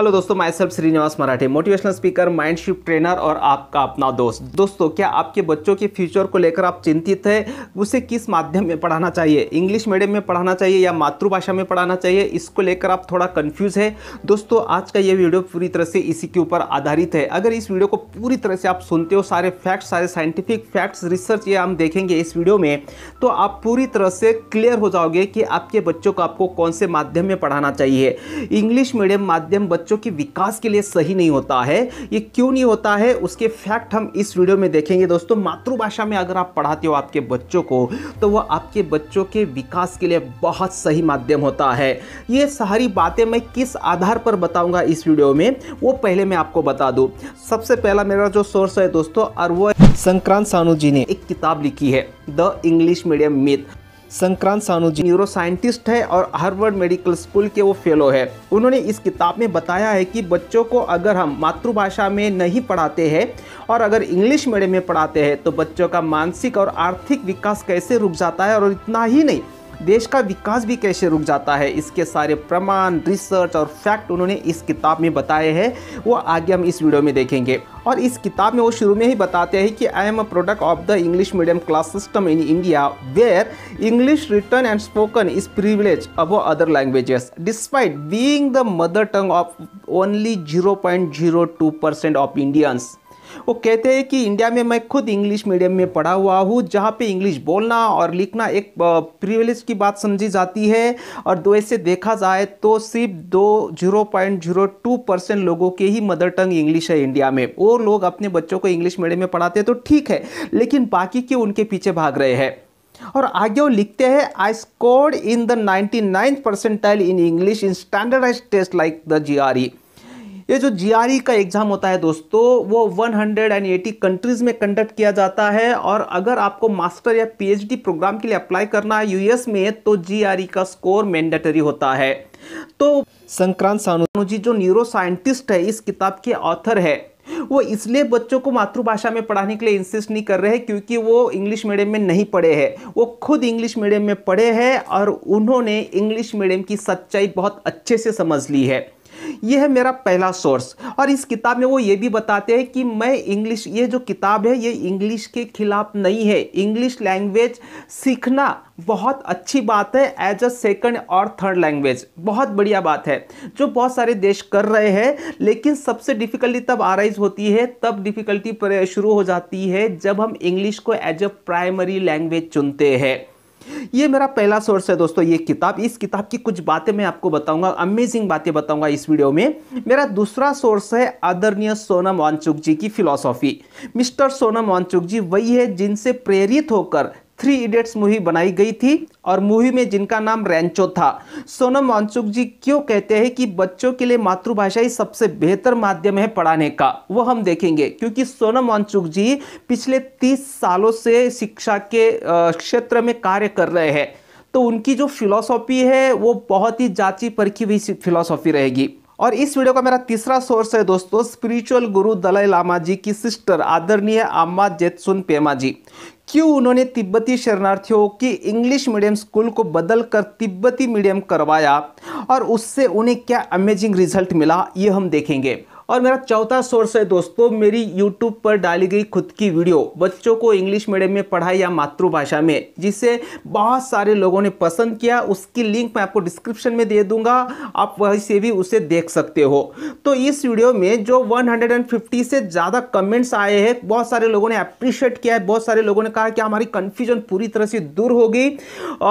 hello दोस्तों मैं सब Srinivas Marathe motivational speaker mind shift trainer और आपका अपना दोस्त दोस्तों क्या आपके बच्चों के फ्यूचर को लेकर आप चिंतित है उसे किस माध्यम में पढ़ाना चाहिए इंग्लिश मीडियम में पढ़ाना चाहिए या मातृभाषा में पढ़ाना चाहिए इसको लेकर आप थोड़ा कन्फ्यूज है दोस्तों आज का ये वीडियो पूरी तरह से इसी के ऊपर आधारित है अगर इस वीडियो को पूरी तरह से आप सुनते हो सारे फैक्ट्स सारे साइंटिफिक फैक्ट्स रिसर्च ये हम देखेंगे इस वीडियो में तो आप पूरी तरह से क्लियर हो जाओगे कि आपके बच्चों को आपको कौन से माध्यम में पढ़ाना चाहिए इंग्लिश मीडियम माध्यम बच्चों बच्चों के विकास के लिए सही नहीं होता है ये क्यों नहीं होता है उसके फैक्ट हम इस वीडियो में देखेंगे दोस्तों मातृभाषा में अगर आप पढ़ाते हो आपके बच्चों को तो वह आपके बच्चों के विकास के लिए बहुत सही माध्यम होता है ये सारी बातें मैं किस आधार पर बताऊँगा इस वीडियो में वो पहले मैं आपको बता दूँ सबसे पहला मेरा जो सोर्स है दोस्तों और वो संक्रांत सानू जी ने एक किताब लिखी है the English medium myth Sankrant Sanu ji neuro scientist है और हार्वर्ड मेडिकल स्कूल के वो फेलो है उन्होंने इस किताब में बताया है कि बच्चों को अगर हम मातृभाषा में नहीं पढ़ाते हैं और अगर इंग्लिश मीडियम में पढ़ाते हैं तो बच्चों का मानसिक और आर्थिक विकास कैसे रुक जाता है और इतना ही नहीं देश का विकास भी कैसे रुक जाता है इसके सारे प्रमाण रिसर्च और फैक्ट उन्होंने इस किताब में बताए हैं वो आगे हम इस वीडियो में देखेंगे और इस किताब में वो शुरू में ही बताते हैं कि I am a product of the English medium class system in India where English written and spoken is privilege above other languages despite being the mother tongue of only 0.02 percent of Indians वो कहते हैं कि India में मैं खुद English medium में पढ़ा हुआ हूँ जहाँ पे इंग्लिश बोलना और लिखना एक प्रिविलेज की बात समझी जाती है और दो ऐसे देखा जाए तो सिर्फ दो zero point zero two percent लोगों के ही मदर टंग इंग्लिश है इंडिया में वो लोग अपने बच्चों को इंग्लिश मीडियम में पढ़ाते हैं तो ठीक है लेकिन बाकी के उनके पीछे भाग रहे हैं और आगे वो लिखते हैं I scored in the ninety nine percentile in English in standardize test like the G R E ये जो जी e का एग्ज़ाम होता है दोस्तों वो 180 कंट्रीज़ में कंडक्ट किया जाता है और अगर आपको मास्टर या पीएचडी प्रोग्राम के लिए अप्लाई करना है यूएस में तो जी e का स्कोर मैंडेटरी होता है तो संक्रांत जी जो न्यूरो साइंटिस्ट है इस किताब के ऑथर है वो इसलिए बच्चों को मातृभाषा में पढ़ाने के लिए इंसिस्ट नहीं कर रहे हैं क्योंकि वो इंग्लिश मीडियम में नहीं पढ़े हैं वो खुद इंग्लिश मीडियम में पढ़े हैं और उन्होंने इंग्लिश मीडियम की सच्चाई बहुत अच्छे से समझ ली है ये है मेरा पहला सोर्स और इस किताब में वो ये भी बताते हैं कि मैं इंग्लिश ये जो किताब है ये इंग्लिश के खिलाफ नहीं है इंग्लिश लैंग्वेज सीखना बहुत अच्छी बात है एज अ सेकंड और थर्ड लैंग्वेज बहुत बढ़िया बात है जो बहुत सारे देश कर रहे हैं लेकिन सबसे डिफ़िकल्टी तब आराइज होती है तब डिफ़िकल्टी शुरू हो जाती है जब हम इंग्लिश को एज अ प्राइमरी लैंग्वेज चुनते हैं ये मेरा पहला सोर्स है दोस्तों ये किताब इस किताब की कुछ बातें मैं आपको बताऊंगा अमेजिंग बातें बताऊंगा इस वीडियो में मेरा दूसरा सोर्स है आदरणीय सोनम वांचुक जी की फिलोसॉफी मिस्टर सोनम वांचुक जी वही है जिनसे प्रेरित होकर थ्री इडियट्स मूवी बनाई गई थी और मूवी में जिनका नाम रैंचो था सोनम वांचुक जी क्यों कहते हैं कि बच्चों के लिए मातृभाषा ही सबसे बेहतर माध्यम है पढ़ाने का वो हम देखेंगे क्योंकि सोनम वांचुक जी पिछले तीस सालों से शिक्षा के क्षेत्र में कार्य कर रहे हैं तो उनकी जो फिलोसॉफी है वो बहुत ही जाची परखी हुई फिलोसॉफी रहेगी और इस वीडियो का मेरा तीसरा सोर्स है दोस्तों स्पिरिचुअल गुरु दलाई लामा जी की सिस्टर आदरणीय आम्मा जेतसुन पेमा जी क्यों उन्होंने तिब्बती शरणार्थियों की इंग्लिश मीडियम स्कूल को बदल कर तिब्बती मीडियम करवाया और उससे उन्हें क्या अमेजिंग रिजल्ट मिला ये हम देखेंगे और मेरा चौथा सोर्स है दोस्तों मेरी यूट्यूब पर डाली गई खुद की वीडियो बच्चों को इंग्लिश मीडियम में पढ़ाई या मातृभाषा में जिसे बहुत सारे लोगों ने पसंद किया उसकी लिंक मैं आपको डिस्क्रिप्शन में दे दूंगा आप वहीं से भी उसे देख सकते हो तो इस वीडियो में जो 150 से ज़्यादा कमेंट्स आए हैं बहुत सारे लोगों ने अप्रिशिएट किया है बहुत सारे लोगों ने कहा कि हमारी कन्फ्यूजन पूरी तरह से दूर होगी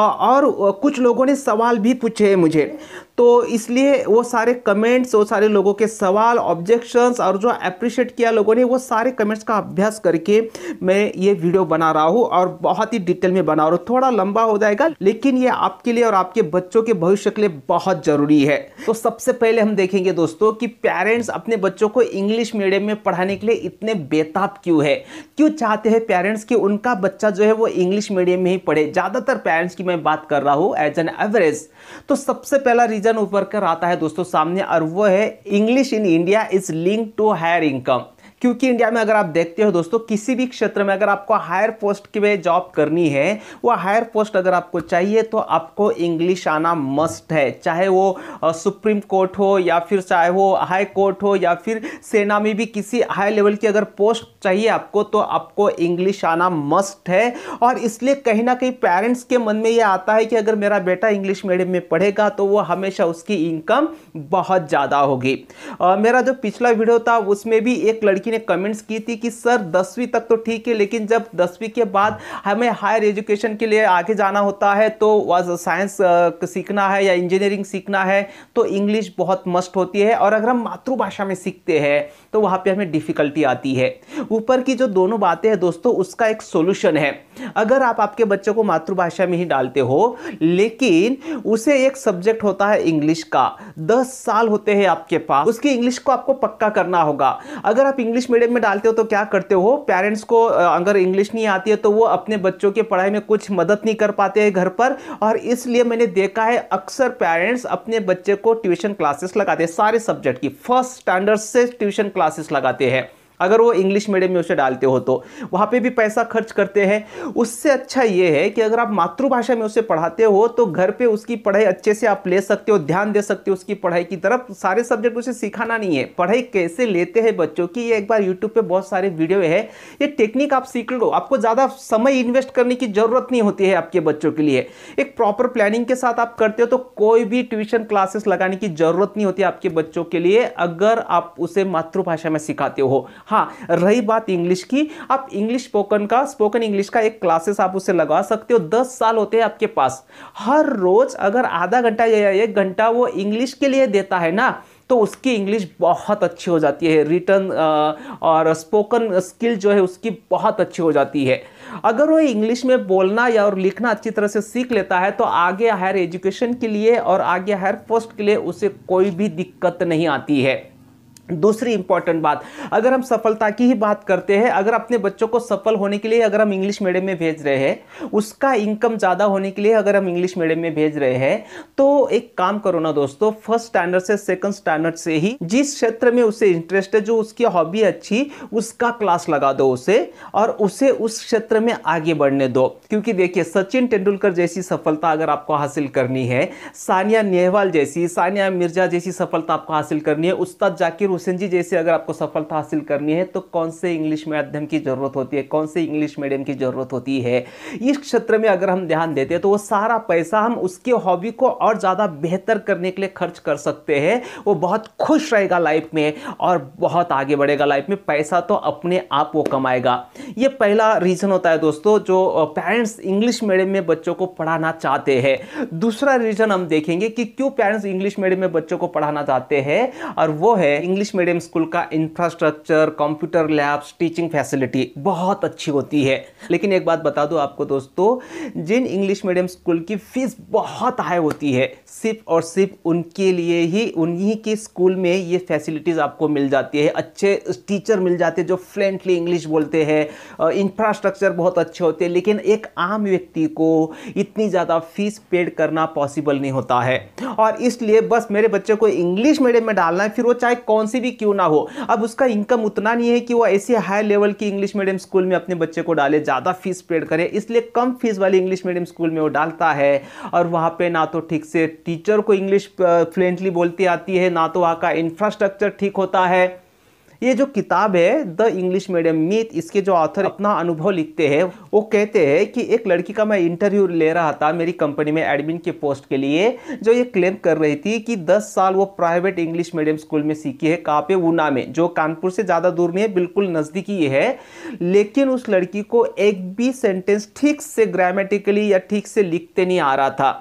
और कुछ लोगों ने सवाल भी पूछे हैं मुझे तो इसलिए वो सारे कमेंट्स वो सारे लोगों के सवाल ऑब्जेक्शंस और जो अप्रिशिएट किया लोगों ने वो सारे कमेंट्स का अभ्यास करके मैं ये वीडियो बना रहा हूँ और बहुत ही डिटेल में बना रहा हूँ थोड़ा लंबा हो जाएगा लेकिन ये आपके लिए और आपके बच्चों के भविष्य के लिए बहुत ज़रूरी है तो सबसे पहले हम देखेंगे दोस्तों कि पेरेंट्स अपने बच्चों को इंग्लिश मीडियम में पढ़ाने के लिए इतने बेताब क्यों है क्यों चाहते हैं पेरेंट्स कि उनका बच्चा जो है वो इंग्लिश मीडियम में ही पढ़े ज़्यादातर पेरेंट्स की मैं बात कर रहा हूँ एज एन एवरेज तो सबसे पहला रीज़न रीजन उभर कर आता है दोस्तों सामने और वो है English in India is link to higher income क्योंकि इंडिया में अगर आप देखते हो दोस्तों किसी भी क्षेत्र में अगर आपको हायर पोस्ट में जॉब करनी है वो हायर पोस्ट अगर आपको चाहिए तो आपको इंग्लिश आना मस्ट है चाहे वो सुप्रीम कोर्ट हो या फिर चाहे वो हाई कोर्ट हो या फिर सेना में भी किसी हाई लेवल की अगर पोस्ट चाहिए आपको तो आपको इंग्लिश आना मस्ट है और इसलिए कहीं ना कहीं पेरेंट्स के मन में ये आता है कि अगर मेरा बेटा इंग्लिश मीडियम में पढ़ेगा तो वो हमेशा उसकी इनकम बहुत ज़्यादा होगी मेरा जो पिछला वीडियो था उसमें भी एक लड़की लड़की ने कमेंट्स की थी कि सर दसवीं तक तो ठीक है लेकिन जब दसवीं के बाद हमें हायर एजुकेशन के लिए आगे जाना होता है तो साइंस सीखना है या इंजीनियरिंग सीखना है तो इंग्लिश बहुत मस्ट होती है और अगर हम मातृभाषा में सीखते हैं तो वहाँ पर हमें डिफ़िकल्टी आती है ऊपर की जो दोनों बातें हैं दोस्तों उसका एक सोल्यूशन है अगर आप आपके बच्चों को मातृभाषा में ही डालते हो लेकिन उसे एक सब्जेक्ट होता है इंग्लिश का दस साल होते हैं आपके पास उसकी इंग्लिश को आपको पक्का करना होगा अगर आप इंग्लिश इंग्लिश मीडियम में डालते हो तो क्या करते हो पेरेंट्स को अगर इंग्लिश नहीं आती है तो वो अपने बच्चों के पढ़ाई में कुछ मदद नहीं कर पाते हैं घर पर और इसलिए मैंने देखा है अक्सर पेरेंट्स अपने बच्चे को ट्यूशन क्लासेस लगाते हैं सारे सब्जेक्ट की फर्स्ट स्टैंडर्ड से ट्यूशन क्लासेस लगाते हैं अगर वो इंग्लिश मीडियम में उसे डालते हो तो वहाँ पे भी पैसा खर्च करते हैं उससे अच्छा ये है कि अगर आप मातृभाषा में उसे पढ़ाते हो तो घर पे उसकी पढ़ाई अच्छे से आप ले सकते हो ध्यान दे सकते हो उसकी पढ़ाई की तरफ सारे सब्जेक्ट उसे सिखाना नहीं है पढ़ाई कैसे लेते हैं बच्चों की ये एक बार यूट्यूब पर बहुत सारे वीडियो है ये टेक्निक आप सीख लो आपको ज़्यादा समय इन्वेस्ट करने की ज़रूरत नहीं होती है आपके बच्चों के लिए एक प्रॉपर प्लानिंग के साथ आप करते हो तो कोई भी ट्यूशन क्लासेस लगाने की ज़रूरत नहीं होती आपके बच्चों के लिए अगर आप उसे मातृभाषा में सिखाते हो हाँ रही बात इंग्लिश की आप इंग्लिश स्पोकन का स्पोकन इंग्लिश का एक क्लासेस आप उसे लगा सकते हो दस साल होते हैं आपके पास हर रोज अगर आधा घंटा या एक घंटा वो इंग्लिश के लिए देता है ना तो उसकी इंग्लिश बहुत अच्छी हो जाती है रिटर्न और स्पोकन स्किल जो है उसकी बहुत अच्छी हो जाती है अगर वो इंग्लिश में बोलना या और लिखना अच्छी तरह से सीख लेता है तो आगे हायर एजुकेशन के लिए और आगे हायर पोस्ट के लिए उसे कोई भी दिक्कत नहीं आती है दूसरी इंपॉर्टेंट बात अगर हम सफलता की ही बात करते हैं अगर अपने बच्चों को सफल होने के लिए अगर हम इंग्लिश मीडियम में भेज रहे हैं उसका इनकम ज़्यादा होने के लिए अगर हम इंग्लिश मीडियम में भेज रहे हैं तो एक काम करो ना दोस्तों फर्स्ट स्टैंडर्ड से सेकंड स्टैंडर्ड से ही जिस क्षेत्र में उसे इंटरेस्ट है जो उसकी हॉबी अच्छी उसका क्लास लगा दो उसे और उसे उस क्षेत्र में आगे बढ़ने दो क्योंकि देखिए सचिन तेंदुलकर जैसी सफलता अगर आपको हासिल करनी है सानिया नेहवाल जैसी सानिया मिर्जा जैसी सफलता आपको हासिल करनी है उस्ताद जाकिर हुसैन जी जैसे अगर आपको सफलता हासिल करनी है तो कौन से इंग्लिश माध्यम की ज़रूरत होती है कौन से इंग्लिश मीडियम की ज़रूरत होती है इस क्षेत्र में अगर हम ध्यान देते हैं तो वो सारा पैसा हम उसके हॉबी को और ज़्यादा बेहतर करने के लिए खर्च कर सकते हैं वो बहुत खुश रहेगा लाइफ में और बहुत आगे बढ़ेगा लाइफ में पैसा तो अपने आप वो कमाएगा ये पहला रीज़न होता है दोस्तों जो पेरेंट्स इंग्लिश मीडियम में बच्चों को पढ़ाना चाहते हैं दूसरा रीज़न हम देखेंगे कि क्यों पेरेंट्स इंग्लिश मीडियम में बच्चों को पढ़ाना चाहते हैं और वो है इंग्लिश इंग्लिश मीडियम स्कूल का infrastructure computer labs teaching facility बहुत अच्छी होती है लेकिन एक बात बता दूँ आपको दोस्तों जिन इंग्लिश मीडियम स्कूल की फ़ीस बहुत हाई होती है सिर्फ और सिर्फ उनके लिए ही उन्हीं के स्कूल में ये फैसिलिटीज़ आपको मिल जाती है अच्छे टीचर मिल जाते हैं जो फ्लेंटली इंग्लिश बोलते हैं इंफ्रास्ट्रक्चर बहुत अच्छे होते हैं लेकिन एक आम व्यक्ति को इतनी ज़्यादा फीस पेड करना पॉसिबल नहीं होता है और इसलिए बस मेरे बच्चे को इंग्लिश मीडियम में डालना है फिर वो चाहे कौन सी से भी क्यों ना हो अब उसका इनकम उतना नहीं है कि वो ऐसे हाई लेवल की इंग्लिश मीडियम स्कूल में अपने बच्चे को डाले ज़्यादा फीस पेड करे इसलिए कम फीस वाली इंग्लिश मीडियम स्कूल में वो डालता है और वहाँ पर ना तो ठीक से टीचर को इंग्लिश फ्लुएंटली बोलती आती है ना तो वहाँ का इंफ्रास्ट्रक्चर ठीक होता है ये जो किताब है द इंग्लिश मीडियम मीत इसके जो ऑथर अपना अनुभव लिखते हैं वो कहते हैं कि एक लड़की का मैं इंटरव्यू ले रहा था मेरी कंपनी में एडमिन के पोस्ट के लिए जो ये क्लेम कर रही थी कि 10 साल वो प्राइवेट इंग्लिश मीडियम स्कूल में सीखी है कहाँ पे ऊना में जो कानपुर से ज़्यादा दूर नहीं है बिल्कुल नज़दीकी है लेकिन उस लड़की को एक भी सेंटेंस ठीक से ग्रामेटिकली या ठीक से लिखते नहीं आ रहा था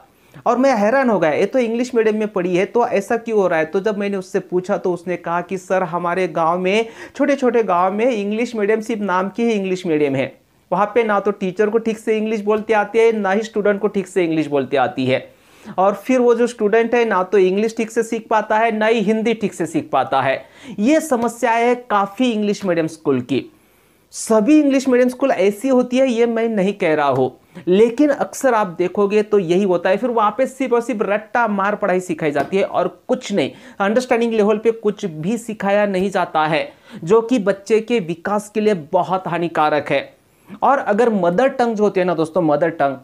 और मैं हैरान हो गया ये तो इंग्लिश मीडियम में पढ़ी है तो ऐसा क्यों हो रहा है तो जब मैंने उससे पूछा तो उसने कहा कि सर हमारे गाँव में छोटे छोटे गाँव में इंग्लिश मीडियम सिर्फ नाम की ही इंग्लिश मीडियम है वहाँ पे ना तो टीचर को ठीक से इंग्लिश बोलते आती है ना ही स्टूडेंट को ठीक से इंग्लिश बोलते आती है और फिर वो जो स्टूडेंट है ना तो इंग्लिश ठीक से सीख पाता है ना ही हिंदी ठीक से सीख पाता है ये समस्या है काफ़ी इंग्लिश मीडियम स्कूल की सभी इंग्लिश मीडियम स्कूल ऐसी होती है ये मैं नहीं कह रहा हूँ लेकिन अक्सर आप देखोगे तो यही होता है फिर वहाँ पे सिर्फ और सिर्फ रट्टा मार पढ़ाई सिखाई जाती है और कुछ नहीं अंडरस्टैंडिंग लेवल पे कुछ भी सिखाया नहीं जाता है जो कि बच्चे के विकास के लिए बहुत हानिकारक है और अगर मदर टंग जो होती है ना दोस्तों मदर टंग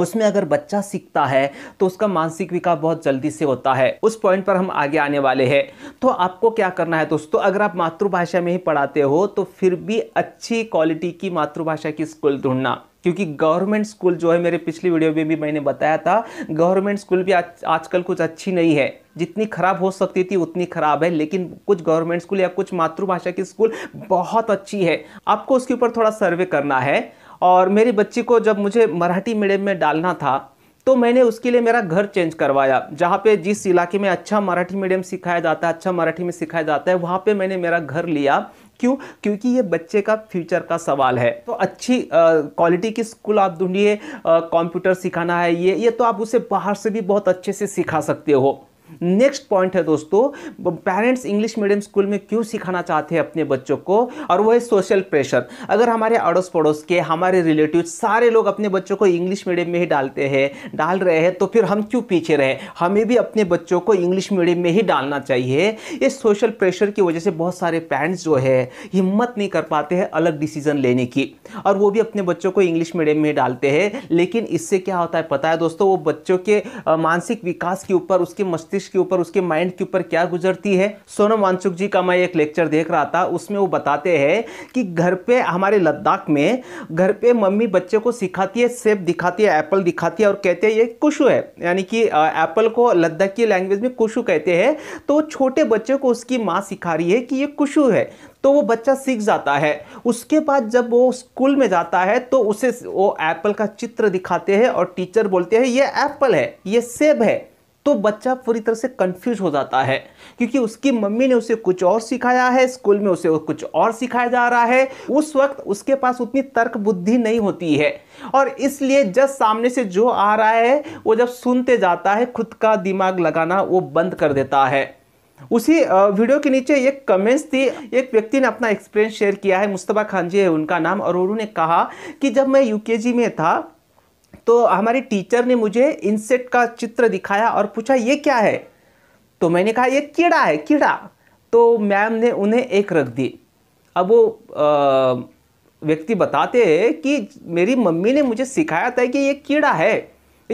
उसमें अगर बच्चा सीखता है तो उसका मानसिक विकास बहुत जल्दी से होता है उस पॉइंट पर हम आगे आने वाले हैं तो आपको क्या करना है दोस्तों अगर आप मातृभाषा में ही पढ़ाते हो तो फिर भी अच्छी क्वालिटी की मातृभाषा की स्कूल ढूंढना क्योंकि गवर्नमेंट स्कूल जो है मेरे पिछली वीडियो में भी मैंने बताया था गवर्नमेंट स्कूल भी आज आजकल कुछ अच्छी नहीं है जितनी खराब हो सकती थी उतनी खराब है लेकिन कुछ गवर्नमेंट स्कूल या कुछ मातृभाषा की स्कूल बहुत अच्छी है आपको उसके ऊपर थोड़ा सर्वे करना है और मेरी बच्ची को जब मुझे मराठी मीडियम में डालना था तो मैंने उसके लिए मेरा घर चेंज करवाया जहाँ पे जिस इलाके में अच्छा मराठी मीडियम सिखाया जाता है अच्छा मराठी में सिखाया जाता है वहाँ पे मैंने मेरा घर लिया क्यों क्योंकि ये बच्चे का फ्यूचर का सवाल है तो अच्छी क्वालिटी की स्कूल आप ढूंढिए कंप्यूटर सिखाना है ये ये तो आप उसे बाहर से भी बहुत अच्छे से सिखा सकते हो नेक्स्ट पॉइंट है दोस्तों पेरेंट्स इंग्लिश मीडियम स्कूल में क्यों सिखाना चाहते हैं अपने बच्चों को और वो है सोशल प्रेशर अगर हमारे अड़ोस पड़ोस के हमारे रिलेटिव सारे लोग अपने बच्चों को इंग्लिश मीडियम में ही डालते हैं डाल रहे हैं तो फिर हम क्यों पीछे रहे हमें भी अपने बच्चों को इंग्लिश मीडियम में ही डालना चाहिए ये सोशल प्रेशर की वजह से बहुत सारे पेरेंट्स जो है हिम्मत नहीं कर पाते हैं अलग डिसीजन लेने की और वो भी अपने बच्चों को इंग्लिश मीडियम में डालते हैं लेकिन इससे क्या होता है पता है दोस्तों वो बच्चों के मानसिक विकास के ऊपर उसके मस्तिष्क मस्तिष्क के ऊपर उसके माइंड के ऊपर क्या गुजरती है सोनम वांचुक जी का मैं एक लेक्चर देख रहा था उसमें वो बताते हैं कि घर पे हमारे लद्दाख में घर पे मम्मी बच्चे को सिखाती है सेब दिखाती है एप्पल दिखाती है और कहते हैं ये कुशु है यानी कि एप्पल को लद्दाख की लैंग्वेज में कुशु कहते हैं तो छोटे बच्चे को उसकी माँ सिखा रही है कि ये कुशु है तो वो बच्चा सीख जाता है उसके बाद जब वो स्कूल में जाता है तो उसे वो एप्पल का चित्र दिखाते हैं और टीचर बोलते हैं ये एप्पल है ये सेब है तो बच्चा पूरी तरह से कंफ्यूज हो जाता है क्योंकि उसकी मम्मी ने उसे कुछ और सिखाया है स्कूल में उसे कुछ और सिखाया जा रहा है उस वक्त उसके पास उतनी तर्क बुद्धि नहीं होती है और इसलिए जब सामने से जो आ रहा है वो जब सुनते जाता है खुद का दिमाग लगाना वो बंद कर देता है उसी वीडियो के नीचे एक कमेंट्स थी एक व्यक्ति ने अपना एक्सपीरियंस शेयर किया है मुस्तफ़ा खान जी है उनका नाम और उन्होंने कहा कि जब मैं यूकेजी में था तो हमारी टीचर ने मुझे इंसेक्ट का चित्र दिखाया और पूछा ये क्या है तो मैंने कहा ये कीड़ा है कीड़ा तो मैम ने उन्हें एक रख दी अब वो व्यक्ति बताते हैं कि मेरी मम्मी ने मुझे सिखाया था कि ये कीड़ा है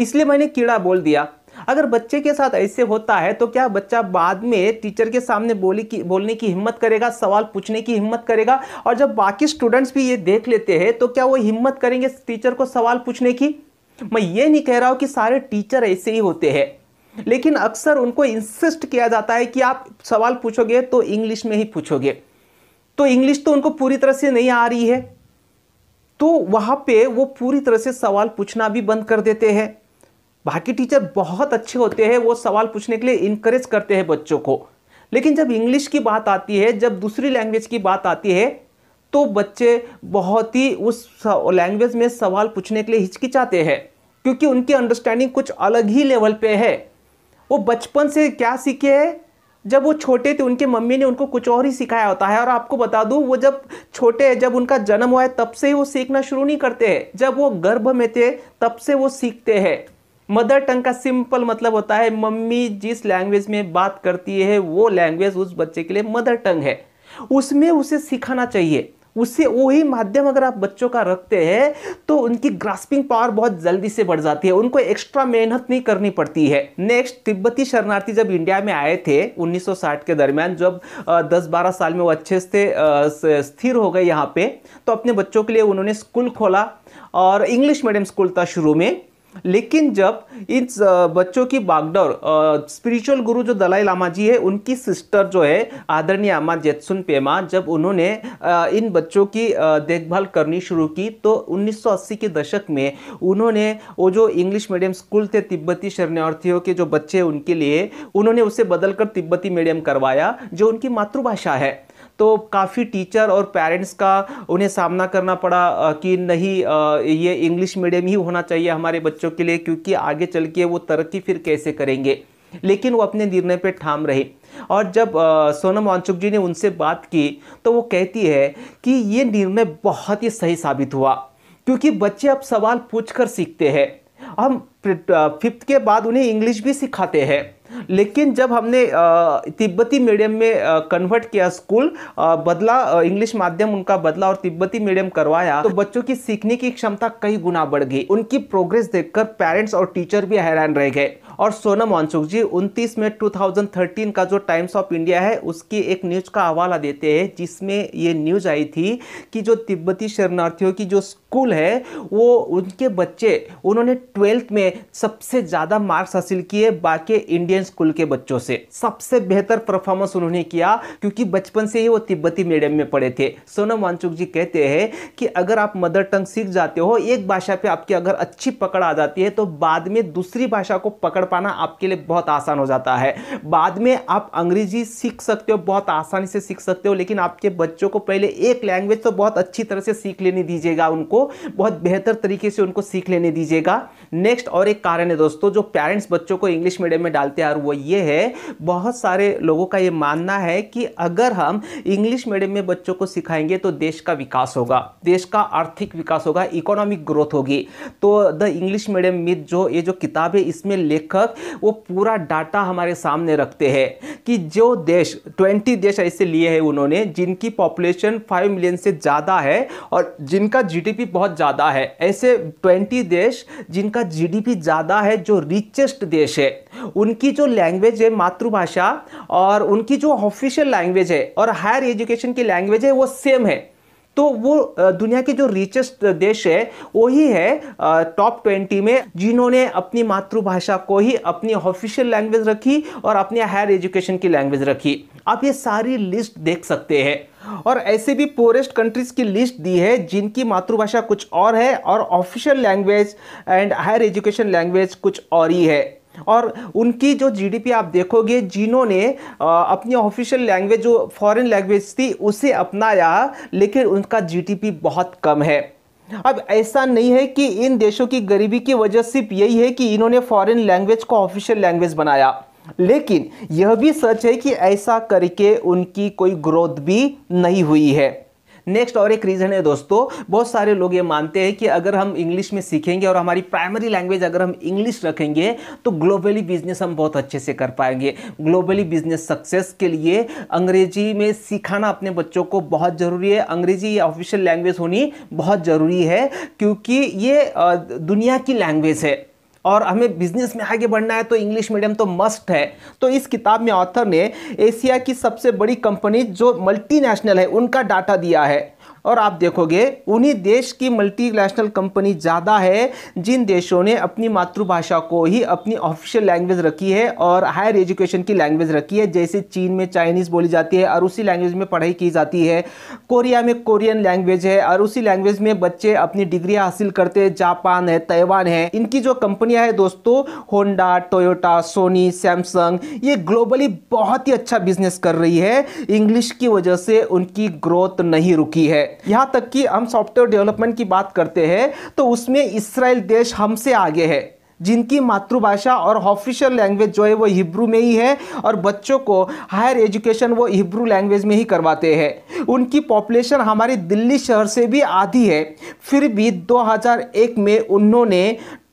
इसलिए मैंने कीड़ा बोल दिया अगर बच्चे के साथ ऐसे होता है तो क्या बच्चा बाद में टीचर के सामने बोली की बोलने की हिम्मत करेगा सवाल पूछने की हिम्मत करेगा और जब बाकी स्टूडेंट्स भी ये देख लेते हैं तो क्या वो हिम्मत करेंगे टीचर को सवाल पूछने की मैं ये नहीं कह रहा हूँ कि सारे टीचर ऐसे ही होते हैं लेकिन अक्सर उनको इंसिस्ट किया जाता है कि आप सवाल पूछोगे तो इंग्लिश में ही पूछोगे तो इंग्लिश तो उनको पूरी तरह से नहीं आ रही है तो वहाँ पे वो पूरी तरह से सवाल पूछना भी बंद कर देते हैं बाकी टीचर बहुत अच्छे होते हैं वो सवाल पूछने के लिए इंकरेज करते हैं बच्चों को लेकिन जब इंग्लिश की बात आती है जब दूसरी लैंग्वेज की बात आती है तो बच्चे बहुत ही उस लैंग्वेज में सवाल पूछने के लिए हिचकिचाते हैं क्योंकि उनकी अंडरस्टैंडिंग कुछ अलग ही लेवल पे है वो बचपन से क्या सीखे हैं जब वो छोटे थे उनके मम्मी ने उनको कुछ और ही सिखाया होता है और आपको बता दूँ वो जब छोटे हैं जब उनका जन्म हुआ है तब से ही वो सीखना शुरू नहीं करते हैं जब वो गर्भ में थे तब से वो सीखते हैं मदर टंग का सिंपल मतलब होता है मम्मी जिस लैंग्वेज में बात करती है वो लैंग्वेज उस बच्चे के लिए मदर टंग है उसमें उसे सिखाना चाहिए उससे वही माध्यम अगर आप बच्चों का रखते हैं तो उनकी ग्रास्पिंग पावर बहुत जल्दी से बढ़ जाती है उनको एक्स्ट्रा मेहनत नहीं करनी पड़ती है नेक्स्ट तिब्बती शरणार्थी जब इंडिया में आए थे 1960 के दरमियान जब 10-12 साल में वो अच्छे से स्थिर हो गए यहाँ पे तो अपने बच्चों के लिए उन्होंने स्कूल खोला और इंग्लिश मीडियम स्कूल था शुरू में लेकिन जब इन बच्चों की बागडोर स्पिरिचुअल गुरु जो दलाई लामा जी है उनकी सिस्टर जो है आदरणीय अम्मा जेतसुन पेमा जब उन्होंने इन बच्चों की देखभाल करनी शुरू की तो 1980 के दशक में उन्होंने वो जो इंग्लिश मीडियम स्कूल थे तिब्बती शरणार्थियों के जो बच्चे उनके लिए उन्होंने उसे बदलकर तिब्बती मीडियम करवाया जो उनकी मातृभाषा है तो काफ़ी टीचर और पेरेंट्स का उन्हें सामना करना पड़ा कि नहीं ये इंग्लिश मीडियम ही होना चाहिए हमारे बच्चों के लिए क्योंकि आगे चल के वो तरक्की फिर कैसे करेंगे लेकिन वो अपने निर्णय पे ठाम रहे और जब सोनम वांचुक जी ने उनसे बात की तो वो कहती है कि ये निर्णय बहुत ही सही साबित हुआ क्योंकि बच्चे अब सवाल पूछकर सीखते हैं हम फिफ्थ के बाद उन्हें इंग्लिश भी सिखाते हैं लेकिन जब हमने तिब्बती मीडियम में कन्वर्ट किया स्कूल बदला इंग्लिश माध्यम उनका बदला और तिब्बती मीडियम करवाया तो बच्चों की सीखने की क्षमता कई गुना बढ़ गई उनकी प्रोग्रेस देखकर पेरेंट्स और टीचर भी हैरान रह गए और सोनम वांचुक जी 29 मई 2013 का जो टाइम्स ऑफ इंडिया है उसकी एक न्यूज का हवाला देते हैं जिसमें ये न्यूज आई थी कि जो तिब्बती शरणार्थियों की जो स्कूल है वो उनके बच्चे उन्होंने ट्वेल्थ में सबसे ज़्यादा मार्क्स हासिल किए बाकी इंडियन स्कूल के बच्चों से सबसे बेहतर परफॉर्मेंस उन्होंने किया क्योंकि बचपन से ही वो तिब्बती मीडियम में पढ़े थे सोनम वांचुक जी कहते हैं कि अगर आप मदर टंग सीख जाते हो एक भाषा पे आपकी अगर अच्छी पकड़ आ जाती है तो बाद में दूसरी भाषा को पकड़ पाना आपके लिए बहुत आसान हो जाता है बाद में आप अंग्रेजी सीख सकते हो बहुत आसानी से सीख सकते हो लेकिन आपके बच्चों को पहले एक लैंग्वेज तो बहुत अच्छी तरह से सीख लेने दीजिएगा उनको बहुत बेहतर तरीके से उनको सीख लेने दीजिएगा नेक्स्ट और एक कारण है दोस्तों जो पेरेंट्स बच्चों को इंग्लिश मीडियम में डालते हैं और वो ये है बहुत सारे लोगों का ये मानना है कि अगर हम इंग्लिश मीडियम में बच्चों को सिखाएंगे तो देश का विकास होगा देश का आर्थिक विकास होगा इकोनॉमिक ग्रोथ होगी तो द इंग्लिश मीडियम मिथ जो ये जो किताब है इसमें लेख लेखक वो पूरा डाटा हमारे सामने रखते हैं कि जो देश 20 देश ऐसे लिए हैं उन्होंने जिनकी पॉपुलेशन 5 मिलियन से ज़्यादा है और जिनका जीडीपी बहुत ज़्यादा है ऐसे 20 देश जिनका जीडीपी ज़्यादा है जो रिचेस्ट देश है उनकी जो लैंग्वेज है मातृभाषा और उनकी जो ऑफिशियल लैंग्वेज है और हायर एजुकेशन की लैंग्वेज है वो सेम है तो वो दुनिया के जो रिचेस्ट देश है वही है टॉप ट्वेंटी में जिन्होंने अपनी मातृभाषा को ही अपनी ऑफिशियल लैंग्वेज रखी और अपनी हायर एजुकेशन की लैंग्वेज रखी आप ये सारी लिस्ट देख सकते हैं और ऐसे भी पोरेस्ट कंट्रीज की लिस्ट दी है जिनकी मातृभाषा कुछ और है और official language and higher education language कुछ और ही है और उनकी जो जीडीपी आप देखोगे जिन्होंने अपनी ऑफिशियल लैंग्वेज जो फॉरेन लैंग्वेज थी उसे अपनाया लेकिन उनका जीडीपी बहुत कम है अब ऐसा नहीं है कि इन देशों की गरीबी की वजह सिर्फ यही है कि इन्होंने फॉरेन लैंग्वेज को ऑफिशियल लैंग्वेज बनाया लेकिन यह भी सच है कि ऐसा करके उनकी कोई ग्रोथ भी नहीं हुई है नेक्स्ट और एक रीज़न है दोस्तों बहुत सारे लोग ये मानते हैं कि अगर हम इंग्लिश में सीखेंगे और हमारी प्राइमरी लैंग्वेज अगर हम इंग्लिश रखेंगे तो ग्लोबली बिजनेस हम बहुत अच्छे से कर पाएंगे ग्लोबली बिजनेस सक्सेस के लिए अंग्रेजी में सिखाना अपने बच्चों को बहुत ज़रूरी है अंग्रेजी ऑफिशियल लैंग्वेज होनी बहुत ज़रूरी है क्योंकि ये दुनिया की लैंग्वेज है और हमें बिजनेस में आगे बढ़ना है तो इंग्लिश मीडियम तो मस्ट है तो इस किताब में ऑथर ने एशिया की सबसे बड़ी कंपनी जो मल्टीनेशनल है उनका डाटा दिया है और आप देखोगे उन्हीं देश की मल्टीनेशनल कंपनी ज़्यादा है जिन देशों ने अपनी मातृभाषा को ही अपनी ऑफिशियल लैंग्वेज रखी है और हायर एजुकेशन की लैंग्वेज रखी है जैसे चीन में चाइनीज़ बोली जाती है और उसी लैंग्वेज में पढ़ाई की जाती है कोरिया में कोरियन लैंग्वेज है और उसी लैंग्वेज में बच्चे अपनी डिग्री हासिल करते हैं जापान है ताइवान है इनकी जो कंपनियाँ हैं दोस्तों होंडा टोयोटा सोनी सैमसंग ये ग्लोबली बहुत ही अच्छा बिजनेस कर रही है इंग्लिश की वजह से उनकी ग्रोथ नहीं रुकी है है यहाँ तक कि हम सॉफ्टवेयर डेवलपमेंट की बात करते हैं तो उसमें इसराइल देश हमसे आगे है जिनकी मातृभाषा और ऑफिशियल लैंग्वेज जो है वो हिब्रू में ही है और बच्चों को हायर एजुकेशन वो हिब्रू लैंग्वेज में ही करवाते हैं उनकी पॉपुलेशन हमारी दिल्ली शहर से भी आधी है फिर भी 2001 में उन्होंने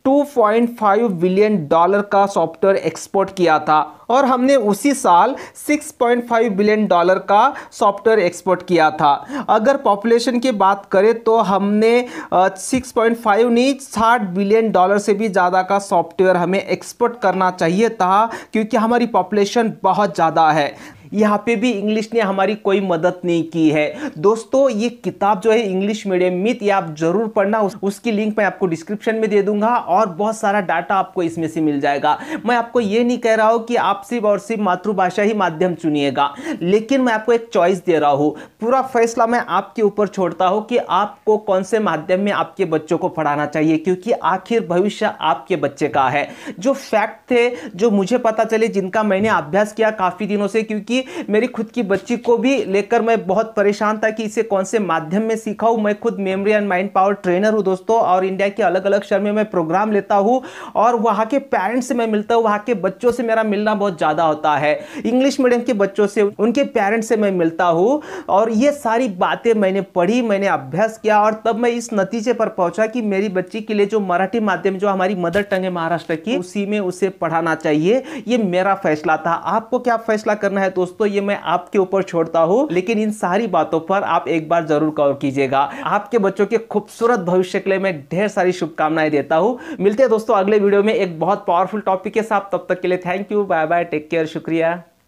2.5 बिलियन डॉलर का सॉफ्टवेयर एक्सपोर्ट किया था और हमने उसी साल 6.5 बिलियन डॉलर का सॉफ्टवेयर एक्सपोर्ट किया था अगर पॉपुलेशन की बात करें तो हमने 6.5 नहीं साठ बिलियन डॉलर से भी ज़्यादा का सॉफ्टवेयर हमें एक्सपोर्ट करना चाहिए था क्योंकि हमारी पॉपुलेशन बहुत ज़्यादा है यहाँ पे भी इंग्लिश ने हमारी कोई मदद नहीं की है दोस्तों ये किताब जो है इंग्लिश मीडियम मित ये आप जरूर पढ़ना उस, उसकी लिंक मैं आपको डिस्क्रिप्शन में दे दूंगा और बहुत सारा डाटा आपको इसमें से मिल जाएगा मैं आपको ये नहीं कह रहा हूँ कि आप सिर्फ और सिर्फ मातृभाषा ही माध्यम चुनिएगा लेकिन मैं आपको एक चॉइस दे रहा हूँ पूरा फैसला मैं आपके ऊपर छोड़ता हूँ कि आपको कौन से माध्यम में आपके बच्चों को पढ़ाना चाहिए क्योंकि आखिर भविष्य आपके बच्चे का है जो फैक्ट थे जो मुझे पता चले जिनका मैंने अभ्यास किया काफ़ी दिनों से क्योंकि थी मेरी खुद की बच्ची को भी लेकर मैं बहुत परेशान था कि इसे कौन से माध्यम में सिखाऊँ मैं खुद memory and mind power trainer हूँ दोस्तों और इंडिया के अलग अलग शहर में मैं प्रोग्राम लेता हूँ और वहाँ के पेरेंट्स से मैं मिलता हूँ वहाँ के बच्चों से मेरा मिलना बहुत ज़्यादा होता है इंग्लिश मीडियम के बच्चों से उनके पेरेंट्स से मैं मिलता हूँ और ये सारी बातें मैंने पढ़ी मैंने अभ्यास किया और तब मैं इस नतीजे पर पहुंचा कि मेरी बच्ची के लिए जो मराठी माध्यम जो हमारी मदर टंग है महाराष्ट्र की उसी में उसे पढ़ाना चाहिए ये मेरा फैसला था आपको क्या फैसला करना है दोस्तों दोस्तों ये मैं आपके ऊपर छोड़ता हूँ लेकिन इन सारी बातों पर आप एक बार जरूर गौर कीजिएगा आपके बच्चों के खूबसूरत भविष्य के लिए मैं ढेर सारी शुभकामनाएं देता हूँ मिलते हैं दोस्तों अगले वीडियो में एक बहुत पावरफुल टॉपिक के साथ तब तक के लिए thank you bye bye take care शुक्रिया